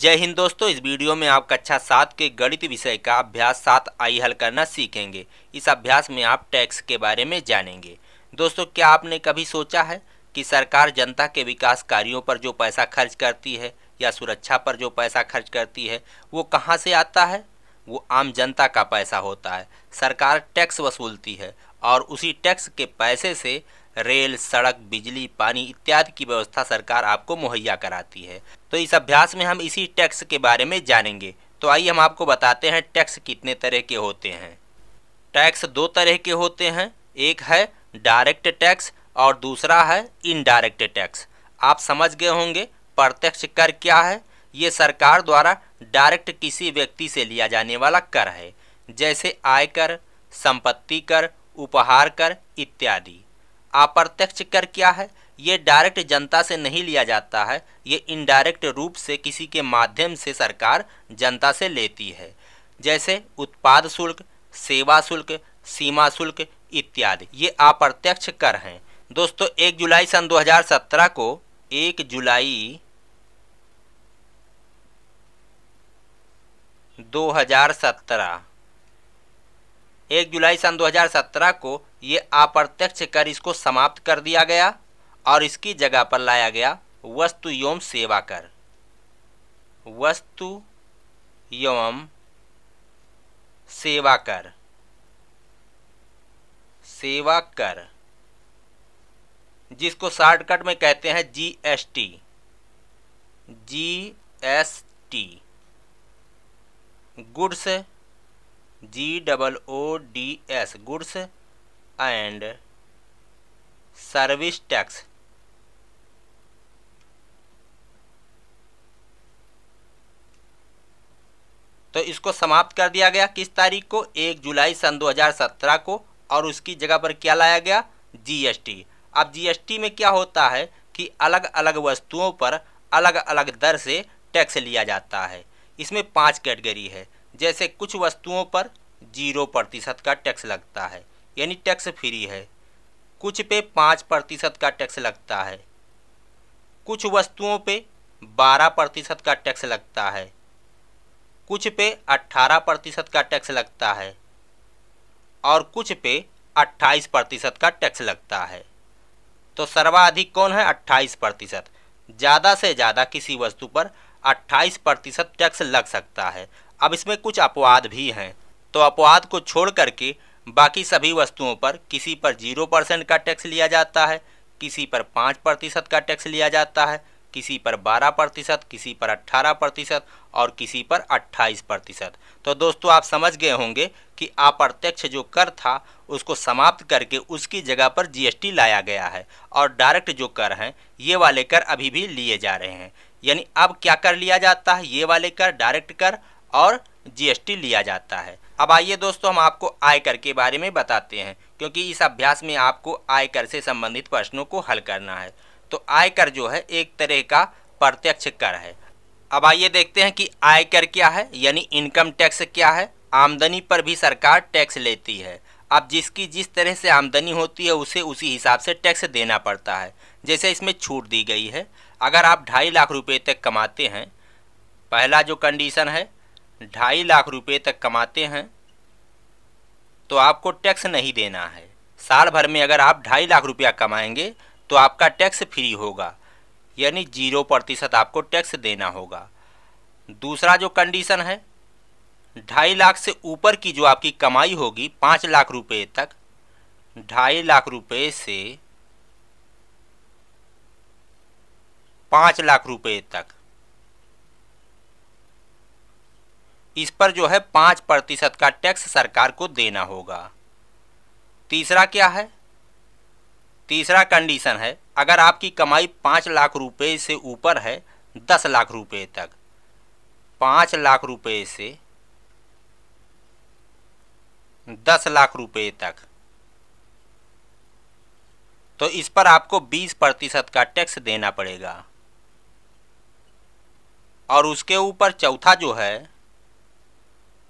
जय हिंद दोस्तों इस वीडियो में आप कक्षा अच्छा सात के गणित विषय का अभ्यास सात आई हल करना सीखेंगे इस अभ्यास में आप टैक्स के बारे में जानेंगे दोस्तों क्या आपने कभी सोचा है कि सरकार जनता के विकास कार्यों पर जो पैसा खर्च करती है या सुरक्षा पर जो पैसा खर्च करती है वो कहाँ से आता है वो आम जनता का पैसा होता है सरकार टैक्स वसूलती है और उसी टैक्स के पैसे से रेल सड़क बिजली पानी इत्यादि की व्यवस्था सरकार आपको मुहैया कराती है तो इस अभ्यास में हम इसी टैक्स के बारे में जानेंगे तो आइए हम आपको बताते हैं टैक्स कितने तरह के होते हैं टैक्स दो तरह के होते हैं एक है डायरेक्ट टैक्स और दूसरा है इनडायरेक्ट टैक्स आप समझ गए होंगे प्रत्यक्ष कर क्या है ये सरकार द्वारा डायरेक्ट किसी व्यक्ति से लिया जाने वाला कर है जैसे आयकर संपत्ति कर उपहार कर इत्यादि अप्रत्यक्ष कर क्या है ये डायरेक्ट जनता से नहीं लिया जाता है ये इनडायरेक्ट रूप से किसी के माध्यम से सरकार जनता से लेती है जैसे उत्पाद शुल्क सेवा शुल्क सीमा शुल्क इत्यादि ये अप्रत्यक्ष कर हैं दोस्तों एक जुलाई सन 2017 को एक जुलाई 2017 एक जुलाई सन 2017 को ये अप्रत्यक्ष कर इसको समाप्त कर दिया गया और इसकी जगह पर लाया गया वस्तु एवं सेवा कर वस्तु एवं सेवा कर सेवा कर जिसको शॉर्टकट में कहते हैं GST GST goods G double O D S goods and service tax तो इसको समाप्त कर दिया गया किस तारीख को एक जुलाई सन 2017 को और उसकी जगह पर क्या लाया गया जीएसटी अब जीएसटी में क्या होता है कि अलग अलग वस्तुओं पर अलग अलग दर से टैक्स लिया जाता है इसमें पांच कैटेगरी है जैसे कुछ वस्तुओं पर जीरो प्रतिशत का टैक्स लगता है यानी टैक्स फ्री है कुछ पे पाँच प्रतिशत का टैक्स लगता है कुछ वस्तुओं पे बारह प्रतिशत का टैक्स लगता है कुछ पे अट्ठारह प्रतिशत का टैक्स लगता है और कुछ पे अट्ठाईस प्रतिशत का टैक्स लगता है तो सर्वाधिक कौन है अट्ठाईस प्रतिशत ज़्यादा से ज़्यादा किसी वस्तु पर अट्ठाईस प्रतिशत टैक्स लग सकता है अब इसमें कुछ अपवाद भी हैं तो अपवाद को छोड़ करके बाकी सभी वस्तुओं पर किसी पर जीरो परसेंट का टैक्स लिया जाता है किसी पर पाँच प्रतिशत का टैक्स लिया जाता है किसी पर बारह प्रतिशत किसी पर अट्ठारह प्रतिशत और किसी पर अट्ठाईस प्रतिशत तो दोस्तों आप समझ गए होंगे कि अप्रत्यक्ष जो कर था उसको समाप्त करके उसकी जगह पर जीएसटी लाया गया है और डायरेक्ट जो कर हैं ये वाले कर अभी भी लिए जा रहे हैं यानी अब क्या कर लिया जाता है ये वाले कर डायरेक्ट कर और जीएसटी लिया जाता है अब आइए दोस्तों हम आपको आयकर के बारे में बताते हैं क्योंकि इस अभ्यास में आपको आयकर से संबंधित प्रश्नों को हल करना है तो आयकर जो है एक तरह का प्रत्यक्ष कर है अब आइए देखते हैं कि आयकर क्या है यानी इनकम टैक्स क्या है आमदनी पर भी सरकार टैक्स लेती है अब जिसकी जिस तरह से आमदनी होती है उसे उसी हिसाब से टैक्स देना पड़ता है जैसे इसमें छूट दी गई है अगर आप ढाई लाख रुपए तक कमाते हैं पहला जो कंडीशन है ढाई लाख रुपए तक कमाते हैं तो आपको टैक्स नहीं देना है साल भर में अगर आप ढाई लाख रुपया कमाएंगे तो आपका टैक्स फ्री होगा यानी जीरो प्रतिशत आपको टैक्स देना होगा दूसरा जो कंडीशन है ढाई लाख से ऊपर की जो आपकी कमाई होगी पाँच लाख रुपए तक ढाई लाख रुपए से पाँच लाख रुपए तक इस पर जो है पाँच प्रतिशत का टैक्स सरकार को देना होगा तीसरा क्या है तीसरा कंडीशन है अगर आपकी कमाई पाँच लाख रुपए से ऊपर है दस लाख रुपए तक पाँच लाख रुपए से दस लाख रुपए तक तो इस पर आपको बीस प्रतिशत का टैक्स देना पड़ेगा और उसके ऊपर चौथा जो है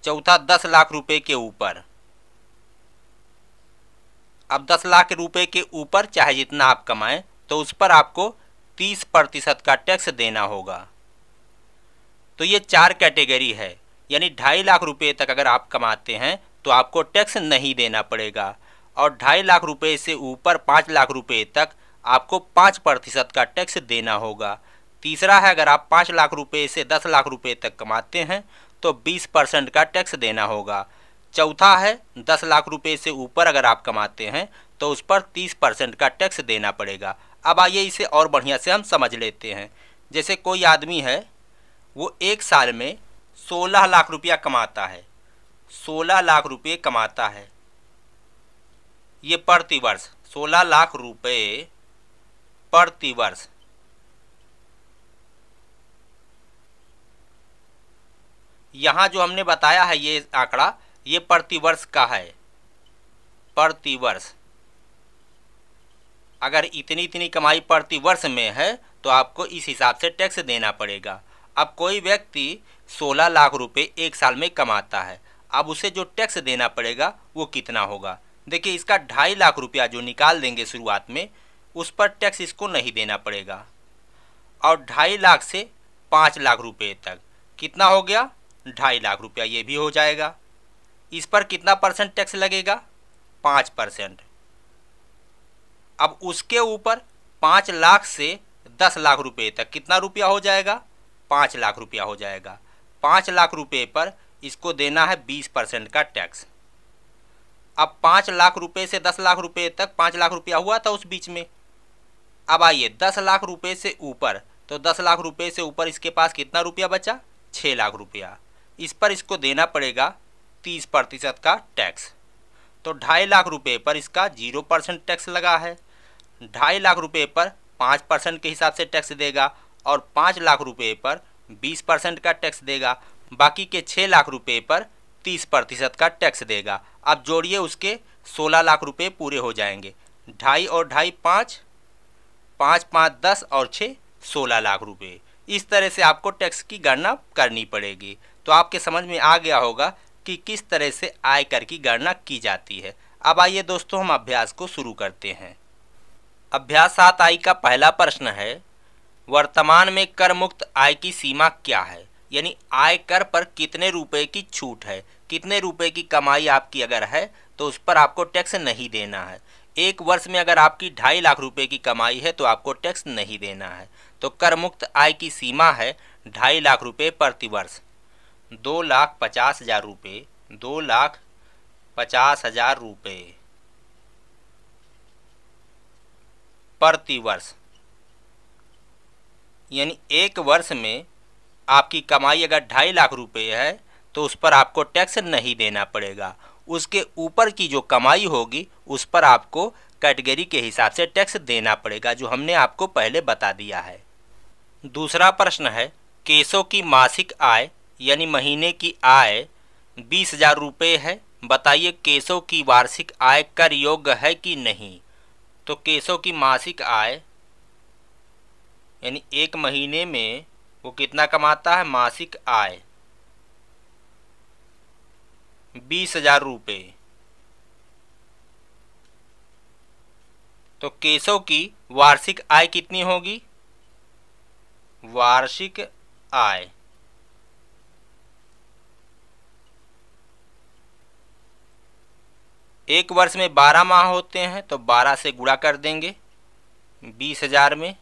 चौथा दस लाख रुपए के ऊपर अब दस लाख रुपए के ऊपर चाहे जितना आप कमाएं तो उस पर आपको तीस प्रतिशत का टैक्स देना होगा तो ये चार कैटेगरी है यानी ढाई लाख रुपए तक अगर आप कमाते हैं तो आपको टैक्स नहीं देना पड़ेगा और ढाई लाख रुपए से ऊपर पाँच लाख रुपए तक आपको पाँच प्रतिशत का टैक्स देना होगा तीसरा है अगर आप पाँच लाख रुपए से दस लाख रुपए तक कमाते हैं तो 20 परसेंट का टैक्स देना होगा चौथा है दस लाख रुपए से ऊपर अगर आप कमाते हैं तो उस पर तीस परसेंट का टैक्स देना पड़ेगा अब आइए इसे और बढ़िया से हम समझ लेते हैं जैसे कोई आदमी है वो एक साल में सोलह लाख रुपया कमाता है सोलह लाख रुपये कमाता है ये प्रतिवर्ष सोलह लाख रुपये प्रतिवर्ष यहाँ जो हमने बताया है ये आंकड़ा ये प्रतिवर्ष का है प्रतिवर्ष अगर इतनी इतनी कमाई प्रतिवर्ष में है तो आपको इस हिसाब से टैक्स देना पड़ेगा अब कोई व्यक्ति 16 लाख रुपए एक साल में कमाता है अब उसे जो टैक्स देना पड़ेगा वो कितना होगा देखिए इसका ढाई लाख रुपया जो निकाल देंगे शुरुआत में उस पर टैक्स इसको नहीं देना पड़ेगा और ढाई लाख से पाँच लाख रुपए तक कितना हो गया ढाई लाख रुपया ये भी हो जाएगा इस पर कितना परसेंट टैक्स लगेगा पाँच परसेंट अब उसके ऊपर पाँच लाख से दस लाख रुपए तक कितना रुपया हो जाएगा पाँच लाख रुपया हो जाएगा पाँच लाख रुपए पर इसको देना है बीस परसेंट का टैक्स अब पाँच लाख रुपए से दस लाख रुपए तक पाँच लाख रुपया हुआ था उस बीच में अब आइए दस लाख रुपए से ऊपर तो दस लाख रुपए से ऊपर इसके पास कितना रुपया बचा छः लाख रुपया इस पर इसको देना पड़ेगा तीस प्रतिशत का टैक्स तो ढाई लाख रुपए पर इसका जीरो परसेंट टैक्स लगा है ढाई लाख रुपए पर पाँच परसेंट के हिसाब से टैक्स देगा और पाँच लाख रुपए पर बीस परसेंट का टैक्स देगा बाकी के छः लाख रुपए पर तीस प्रतिशत का टैक्स देगा अब जोड़िए उसके सोलह लाख रुपए पूरे हो जाएंगे ढाई और ढाई पाँच पाँच पाँच दस और छः सोलह लाख रुपये इस तरह से आपको टैक्स की गणना करनी पड़ेगी तो आपके समझ में आ गया होगा कि किस तरह से आयकर की गणना की जाती है अब आइए दोस्तों हम अभ्यास को शुरू करते हैं अभ्यास सात आई का पहला प्रश्न है वर्तमान में कर मुक्त आय की सीमा क्या है यानी आयकर पर कितने रुपए की छूट है कितने रुपए की कमाई आपकी अगर है तो उस पर आपको टैक्स नहीं देना है एक वर्ष में अगर आपकी ढाई लाख रुपए की कमाई है तो आपको टैक्स नहीं देना है तो कर मुक्त आय की सीमा है ढाई लाख रुपये प्रतिवर्ष दो लाख पचास हजार रुपये दो लाख पचास हजार रुपये प्रतिवर्ष यानी एक वर्ष में आपकी कमाई अगर ढाई लाख रुपए है तो उस पर आपको टैक्स नहीं देना पड़ेगा उसके ऊपर की जो कमाई होगी उस पर आपको कैटेगरी के हिसाब से टैक्स देना पड़ेगा जो हमने आपको पहले बता दिया है दूसरा प्रश्न है केसों की मासिक आय यानी महीने की आय बीस हजार रुपये है बताइए केसों की वार्षिक आय कर योग्य है कि नहीं तो केसों की मासिक आय यानी एक महीने में वो कितना कमाता है मासिक आय बीस हजार रुपये तो केसों की वार्षिक आय कितनी होगी वार्षिक आय एक वर्ष में बारह माह होते हैं तो बारह से गुणा कर देंगे बीस हजार में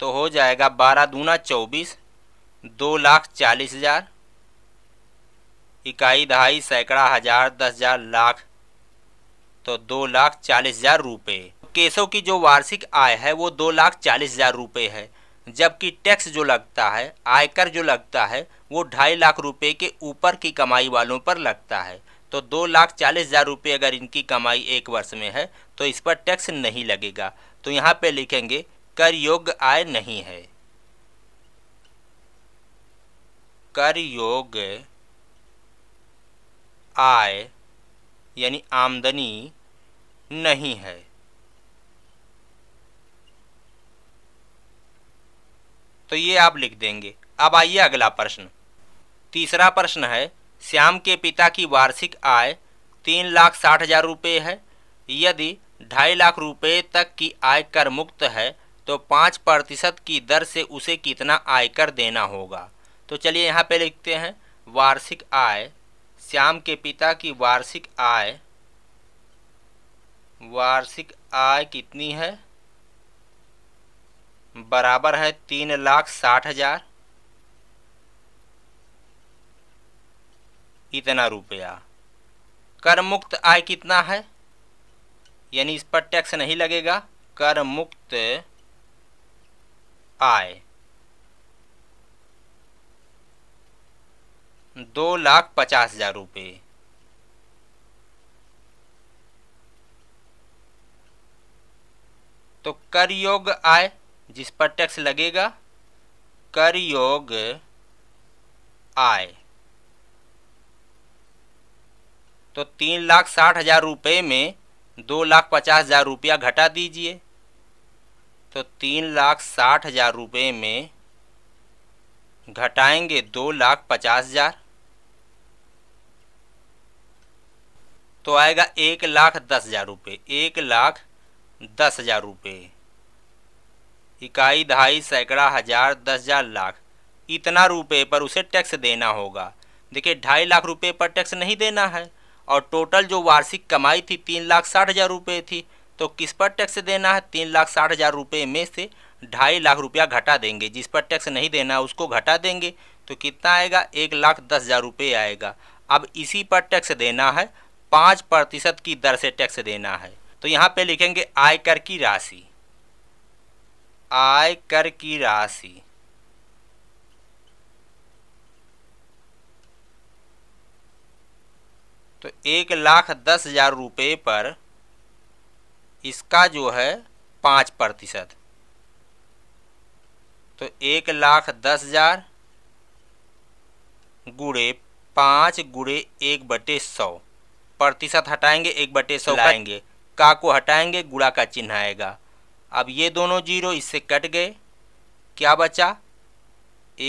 तो हो जाएगा बारह दूना चौबीस दो लाख चालीस हजार इकाई दहाई सैकड़ा हजार दस हजार लाख तो दो लाख चालीस हजार रुपये केसो की जो वार्षिक आय है वो दो लाख चालीस हजार रुपये है जबकि टैक्स जो लगता है आयकर जो लगता है वो ढाई लाख रुपए के ऊपर की कमाई वालों पर लगता है तो दो लाख चालीस हज़ार रुपये अगर इनकी कमाई एक वर्ष में है तो इस पर टैक्स नहीं लगेगा तो यहाँ पे लिखेंगे कर योग्य आय नहीं है कर योग्य आय यानी आमदनी नहीं है तो ये आप लिख देंगे अब आइए अगला प्रश्न तीसरा प्रश्न है श्याम के पिता की वार्षिक आय तीन लाख साठ हजार रुपये है यदि ढाई लाख रुपये तक की आय कर मुक्त है तो पाँच प्रतिशत की दर से उसे कितना आयकर देना होगा तो चलिए यहाँ पे लिखते हैं वार्षिक आय श्याम के पिता की वार्षिक आय वार्षिक आय कितनी है बराबर है तीन लाख साठ हजार इतना रुपया कर मुक्त आय कितना है यानी इस पर टैक्स नहीं लगेगा कर मुक्त आय दो लाख पचास हजार रुपये तो कर योग आय जिस पर टैक्स लगेगा कर योग आय तो तीन लाख साठ हज़ार रुपये में दो लाख पचास हज़ार रुपया घटा दीजिए तो तीन लाख साठ हज़ार रुपये में घटाएंगे दो लाख पचास हज़ार तो आएगा एक लाख दस हज़ार रुपये एक लाख दस हज़ार रुपये इकाई दहाई सैकड़ा हज़ार दस हज़ार लाख इतना रुपये पर उसे टैक्स देना होगा देखिए ढाई लाख रुपये पर टैक्स नहीं देना है और टोटल जो वार्षिक कमाई थी तीन लाख साठ हज़ार रुपये थी तो किस पर टैक्स देना है तीन लाख साठ हज़ार रुपये में से ढाई लाख रुपया घटा देंगे जिस पर टैक्स नहीं देना है उसको घटा देंगे तो कितना आएगा एक लाख दस हज़ार रुपये आएगा अब इसी पर टैक्स देना है पाँच प्रतिशत की दर से टैक्स देना है तो यहाँ पे लिखेंगे आयकर की राशि आयकर की राशि तो एक लाख दस हज़ार रुपये पर इसका जो है पाँच प्रतिशत तो एक लाख दस हज़ार गुड़े पाँच गुड़े एक बटे सौ प्रतिशत हटाएंगे एक बटे सौ लाएंगे का को हटाएंगे गुड़ा का चिन्ह आएगा अब ये दोनों जीरो इससे कट गए क्या बचा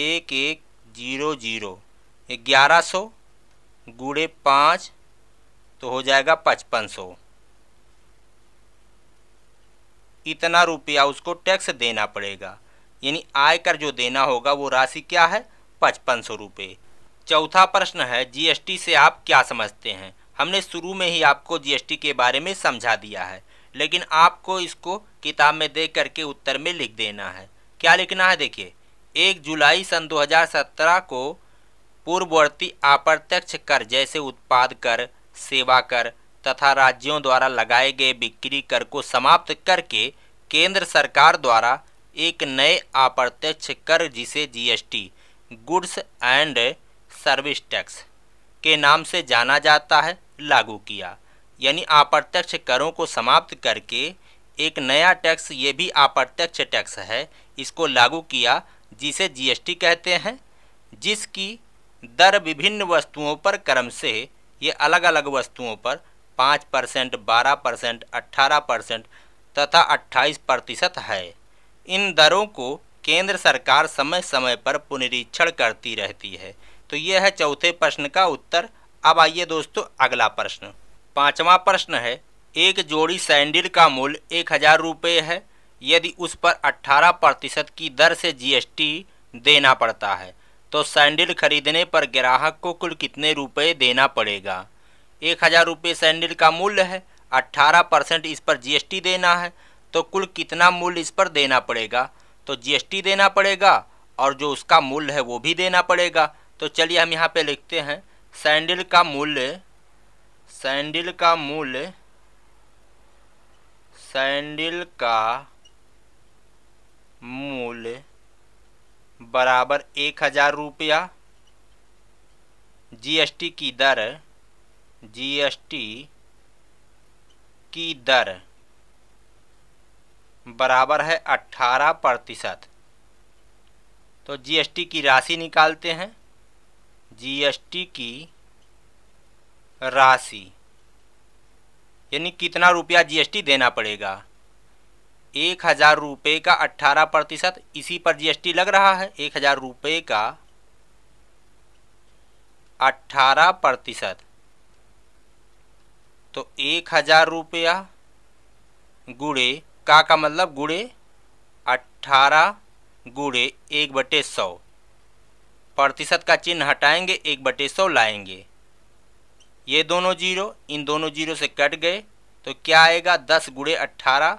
एक एक जीरो जीरो ग्यारह सौ गुड़े पाँच तो हो जाएगा पचपन सौ इतना रुपया उसको टैक्स देना पड़ेगा यानी आयकर जो देना होगा वो राशि क्या है पचपन सौ रुपये चौथा प्रश्न है जीएसटी से आप क्या समझते हैं हमने शुरू में ही आपको जीएसटी के बारे में समझा दिया है लेकिन आपको इसको किताब में दे करके उत्तर में लिख देना है क्या लिखना है देखिए एक जुलाई सन 2017 को पूर्ववर्ती अप्रत्यक्ष कर जैसे उत्पाद कर सेवा कर तथा राज्यों द्वारा लगाए गए बिक्री कर को समाप्त करके केंद्र सरकार द्वारा एक नए अप्रत्यक्ष कर जिसे GST goods and service tax के नाम से जाना जाता है लागू किया यानी अप्रत्यक्ष करों को समाप्त करके एक नया टैक्स ये भी अप्रत्यक्ष टैक्स है इसको लागू किया जिसे जीएसटी कहते हैं जिसकी दर विभिन्न वस्तुओं पर क्रम से ये अलग अलग वस्तुओं पर पाँच परसेंट बारह परसेंट अट्ठारह परसेंट तथा अट्ठाईस प्रतिशत है इन दरों को केंद्र सरकार समय समय पर पुनरीक्षण करती रहती है तो यह है चौथे प्रश्न का उत्तर अब आइए दोस्तों अगला प्रश्न पांचवा प्रश्न है एक जोड़ी सैंडल का मूल्य एक हज़ार रुपये है यदि उस पर अट्ठारह प्रतिशत की दर से जीएसटी देना पड़ता है तो सैंडल खरीदने पर ग्राहक को कुल कितने रुपए देना पड़ेगा एक हज़ार रुपये सैंडल का मूल्य है अट्ठारह परसेंट इस पर जीएसटी देना है तो कुल कितना मूल्य इस पर देना पड़ेगा तो जीएसटी देना पड़ेगा और जो उसका मूल्य है वो भी देना पड़ेगा तो चलिए हम यहाँ पर लिखते हैं सैंडल का मूल्य सैंडल का मूल्य सैंडल का मूल्य बराबर एक हज़ार रुपया जीएसटी की दर जीएसटी की दर बराबर है अट्ठारह प्रतिशत तो जीएसटी की राशि निकालते हैं जीएसटी की राशि यानी कितना रुपया जीएसटी देना पड़ेगा एक हज़ार रुपये का अट्ठारह प्रतिशत इसी पर जीएसटी लग रहा है एक हज़ार रुपये का अट्ठारह प्रतिशत तो एक हज़ार रुपया गुड़े का का मतलब गुड़े अट्ठारह गुड़े एक बटे सौ प्रतिशत का चिन्ह हटाएंगे एक बटे सौ लाएंगे ये दोनों जीरो इन दोनों जीरो से कट गए तो क्या आएगा दस गुड़े अट्ठारह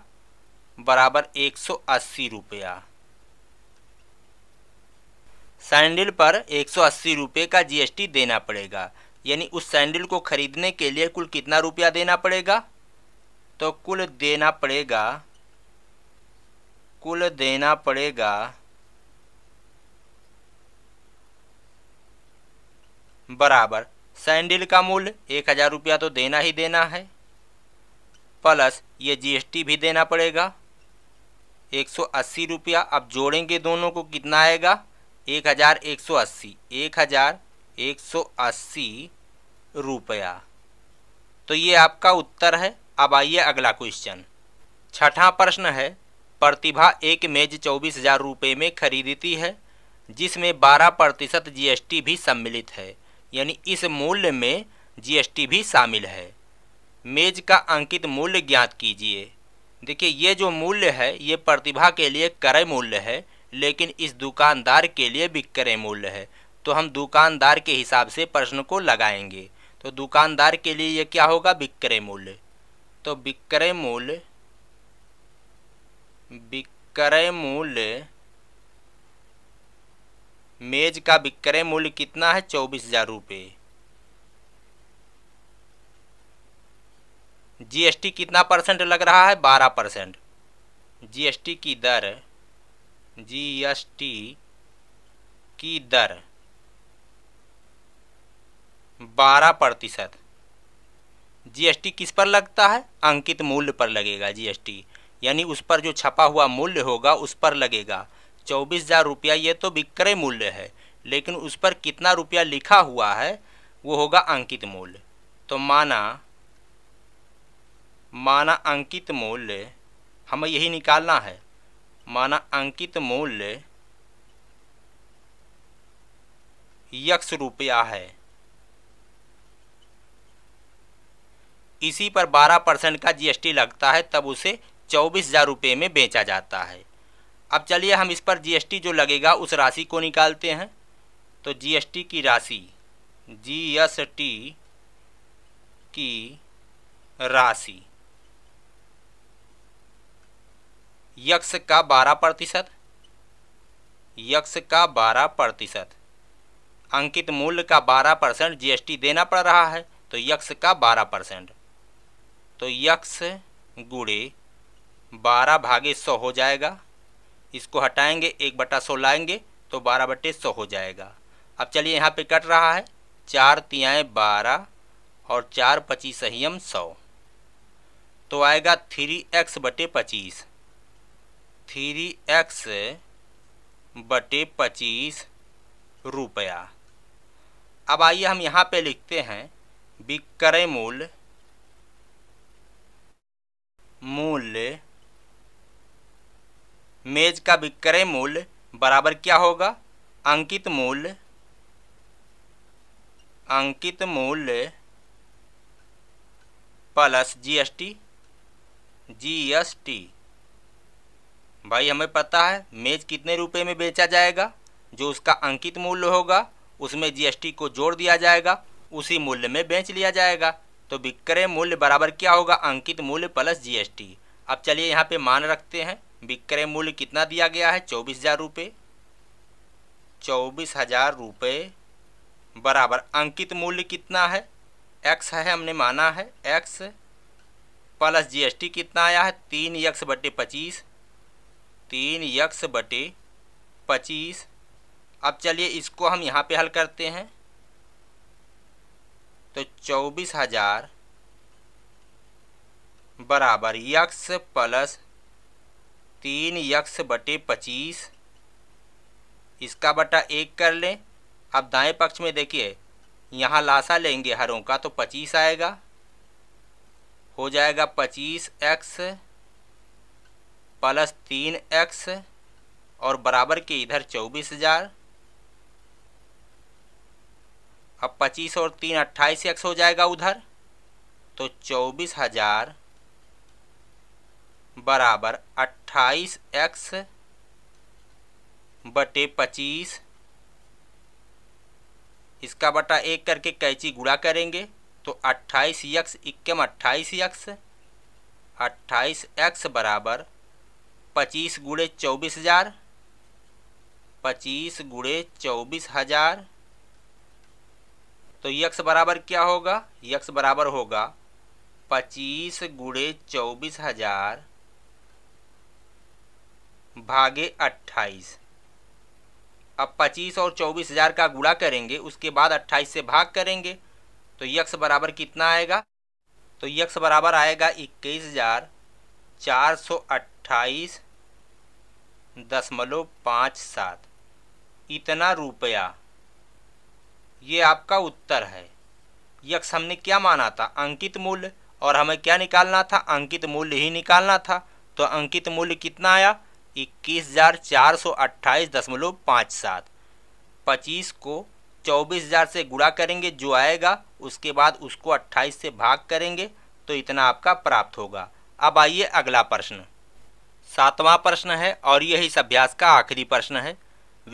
बराबर एक सौ अस्सी रुपया सैंडल पर एक सौ अस्सी रुपये का जीएसटी देना पड़ेगा यानी उस सैंडल को खरीदने के लिए कुल कितना रुपया देना पड़ेगा तो कुल देना पड़ेगा कुल देना पड़ेगा बराबर सैंडल का मूल्य एक हज़ार रुपया तो देना ही देना है प्लस ये जीएसटी भी देना पड़ेगा एक सौ अस्सी रुपया अब जोड़ेंगे दोनों को कितना आएगा एक हज़ार एक सौ अस्सी एक हज़ार एक सौ अस्सी रुपया तो ये आपका उत्तर है अब आइए अगला क्वेश्चन छठा प्रश्न है प्रतिभा एक मेज चौबीस हज़ार रुपये में खरीदती है जिसमें बारह प्रतिशत जीएसटी भी सम्मिलित है यानी इस मूल्य में जीएसटी भी शामिल है मेज का अंकित मूल्य ज्ञात कीजिए देखिए ये जो मूल्य है ये प्रतिभा के लिए क्रय मूल्य है लेकिन इस दुकानदार के लिए विक्रय मूल्य है तो हम दुकानदार के हिसाब से प्रश्न को लगाएंगे तो दुकानदार के लिए ये क्या होगा विक्रय मूल्य तो विक्रय मूल्य विक्रय मूल्य मेज का विक्रय मूल्य कितना है चौबीस हजार रुपये जीएसटी कितना परसेंट लग रहा है बारह परसेंट जीएसटी की दर जीएसटी की दर बारह प्रतिशत जीएसटी किस पर लगता है अंकित मूल्य पर लगेगा जीएसटी यानी उस पर जो छपा हुआ मूल्य होगा उस पर लगेगा चौबीस हज़ार रुपया ये तो विक्रय मूल्य है लेकिन उस पर कितना रुपया लिखा हुआ है वो होगा अंकित मूल्य तो माना माना अंकित मूल्य हमें यही निकालना है माना अंकित मूल्य यक्स रुपया है इसी पर 12 परसेंट का जीएसटी लगता है तब उसे चौबीस हज़ार रुपये में बेचा जाता है अब चलिए हम इस पर जीएसटी जो लगेगा उस राशि को निकालते हैं तो जीएसटी की राशि जीएसटी की राशि यक्ष का बारह प्रतिशत यक्ष का बारह प्रतिशत अंकित मूल्य का बारह परसेंट जीएसटी देना पड़ रहा है तो यक्ष का बारह परसेंट तो यक्ष गुड़े बारह भागे सौ हो जाएगा इसको हटाएंगे एक बटा सौ लाएंगे तो बारह बटे सौ हो जाएगा अब चलिए यहाँ पे कट रहा है चार तियाएँ बारह और चार पच्चीस सही हम सौ तो आएगा थ्री एक्स बटे पच्चीस थ्री एक्स बटे पच्चीस रुपया अब आइए हम यहाँ पे लिखते हैं विक्रय मूल्य मूल्य मेज का विक्रय मूल्य बराबर क्या होगा अंकित मूल्य अंकित मूल्य प्लस जीएसटी जीएसटी भाई हमें पता है मेज कितने रुपए में बेचा जाएगा जो उसका अंकित मूल्य होगा उसमें जीएसटी को जोड़ दिया जाएगा उसी मूल्य में बेच लिया जाएगा तो विक्रय मूल्य बराबर क्या होगा अंकित मूल्य प्लस जीएसटी अब चलिए यहाँ पे मान रखते हैं विक्रय मूल्य कितना दिया गया है चौबीस हज़ार रुपये चौबीस हज़ार रुपये बराबर अंकित मूल्य कितना है एक्स है हमने माना है एक्स प्लस जीएसटी कितना आया है तीन एक्स बटे पच्चीस तीन यक्स बटे पच्चीस अब चलिए इसको हम यहाँ पे हल करते हैं तो चौबीस हज़ार बराबर यक्स प्लस तीन यक्स बटे पच्चीस इसका बटा एक कर लें अब दाएं पक्ष में देखिए यहाँ लाशा लेंगे हरों का तो पच्चीस आएगा हो जाएगा पच्चीस एक्स प्लस तीन एक्स और बराबर के इधर चौबीस हज़ार अब पच्चीस और तीन अट्ठाईस एक्स हो जाएगा उधर तो चौबीस हज़ार बराबर अट्ठाईस एक्स बटे पच्चीस इसका बटा एक करके कैची गुड़ा करेंगे तो अट्ठाईस यक्स इक्कम अट्ठाईस यक्स अट्ठाईस एक्स बराबर पच्चीस गुड़े चौबीस हज़ार पच्चीस गुड़े चौबीस हज़ार तो यक्स बराबर क्या होगा यक्स बराबर होगा पच्चीस गुड़े चौबीस हज़ार भागे अट्ठाईस अब पच्चीस और चौबीस हज़ार का गुड़ा करेंगे उसके बाद अट्ठाईस से भाग करेंगे तो यक्स बराबर कितना आएगा तो यक्स बराबर आएगा इक्कीस हज़ार चार सौ अट्ठाईस अट्ठाईस दशमलव पाँच सात इतना रुपया ये आपका उत्तर है यक्ष हमने क्या माना था अंकित मूल्य और हमें क्या निकालना था अंकित मूल्य ही निकालना था तो अंकित मूल्य कितना आया इक्कीस हज़ार चार सौ अट्ठाईस दशमलव पाँच सात पच्चीस को चौबीस हज़ार से गुणा करेंगे जो आएगा उसके बाद उसको अट्ठाईस से भाग करेंगे तो इतना आपका प्राप्त होगा अब आइए अगला प्रश्न सातवां प्रश्न है और यही इस अभ्यास का आखिरी प्रश्न है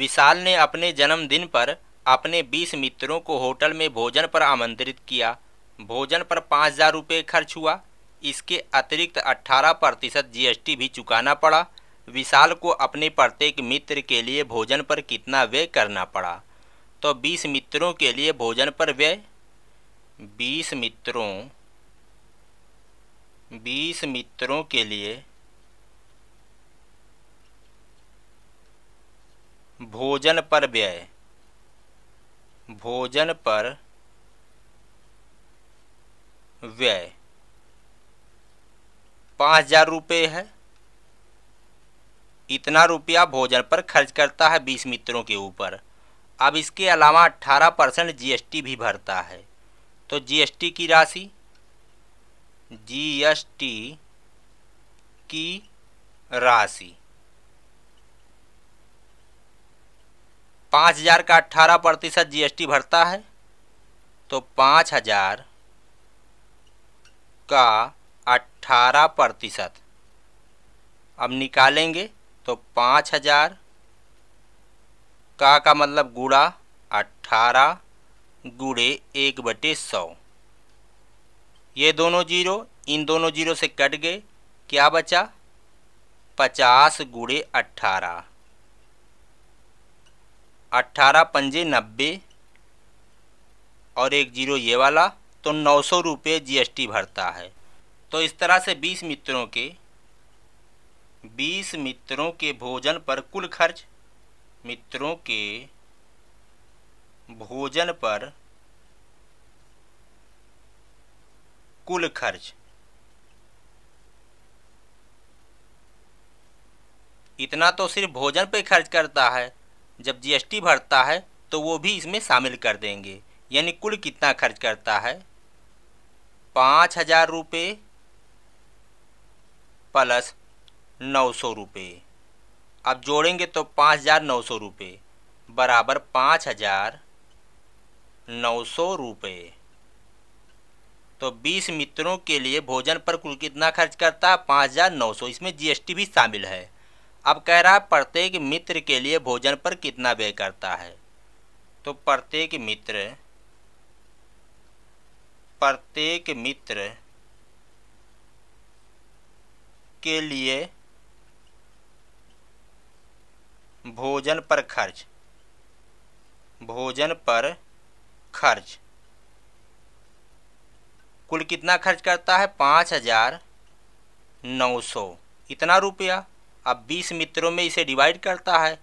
विशाल ने अपने जन्मदिन पर अपने बीस मित्रों को होटल में भोजन पर आमंत्रित किया भोजन पर पाँच हज़ार रुपये खर्च हुआ इसके अतिरिक्त अट्ठारह प्रतिशत जीएसटी भी चुकाना पड़ा विशाल को अपने प्रत्येक मित्र के लिए भोजन पर कितना व्यय करना पड़ा तो बीस मित्रों के लिए भोजन पर व्यय बीस मित्रों बीस मित्रों के लिए भोजन पर व्यय भोजन पर व्यय पाँच हजार रुपये है इतना रुपया भोजन पर खर्च करता है बीस मित्रों के ऊपर अब इसके अलावा अट्ठारह परसेंट जीएसटी भी भरता है तो जीएसटी की राशि जीएसटी की राशि पाँच हज़ार का अट्ठारह प्रतिशत जी भरता है तो पाँच हज़ार का अट्ठारह प्रतिशत अब निकालेंगे तो पाँच हज़ार का का मतलब गुड़ा अट्ठारह गुड़े एक बटे सौ ये दोनों जीरो इन दोनों जीरो से कट गए क्या बचा पचास गुड़े अट्ठारह अट्ठारह पंजे नब्बे और एक जीरो ये वाला तो नौ सौ रुपये जी भरता है तो इस तरह से बीस मित्रों के बीस मित्रों के भोजन पर कुल खर्च मित्रों के भोजन पर कुल खर्च इतना तो सिर्फ भोजन पे खर्च करता है जब जीएसटी भरता है तो वो भी इसमें शामिल कर देंगे यानी कुल कितना खर्च करता है पाँच हज़ार रुपये प्लस नौ सौ रुपये अब जोड़ेंगे तो पाँच हज़ार नौ सौ रुपये बराबर पाँच हज़ार नौ सौ रुपये तो बीस मित्रों के लिए भोजन पर कुल कितना खर्च करता है पाँच हज़ार नौ सौ इसमें जीएसटी भी शामिल है अब कह रहा है प्रत्येक मित्र के लिए भोजन पर कितना व्यय करता है तो प्रत्येक मित्र प्रत्येक मित्र के लिए भोजन पर खर्च भोजन पर खर्च कुल कितना खर्च करता है पाँच हजार नौ सौ इतना रुपया अब बीस मित्रों में इसे डिवाइड करता है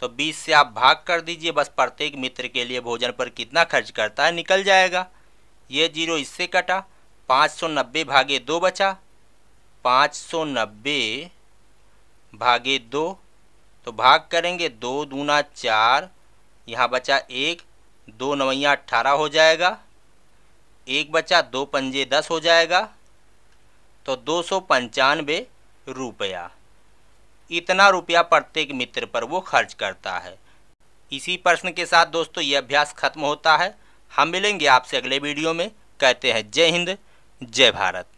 तो बीस से आप भाग कर दीजिए बस प्रत्येक मित्र के लिए भोजन पर कितना खर्च करता है निकल जाएगा ये जीरो इससे कटा पाँच सौ नब्बे भागे दो बचा पाँच सौ नब्बे भागे दो तो भाग करेंगे दो दूना चार यहाँ बचा एक दो नवैया अट्ठारह हो जाएगा एक बचा दो पंजे दस हो जाएगा तो दो सौ पंचानवे रुपया इतना रुपया प्रत्येक मित्र पर वो खर्च करता है इसी प्रश्न के साथ दोस्तों ये अभ्यास खत्म होता है हम मिलेंगे आपसे अगले वीडियो में कहते हैं जय हिंद जय भारत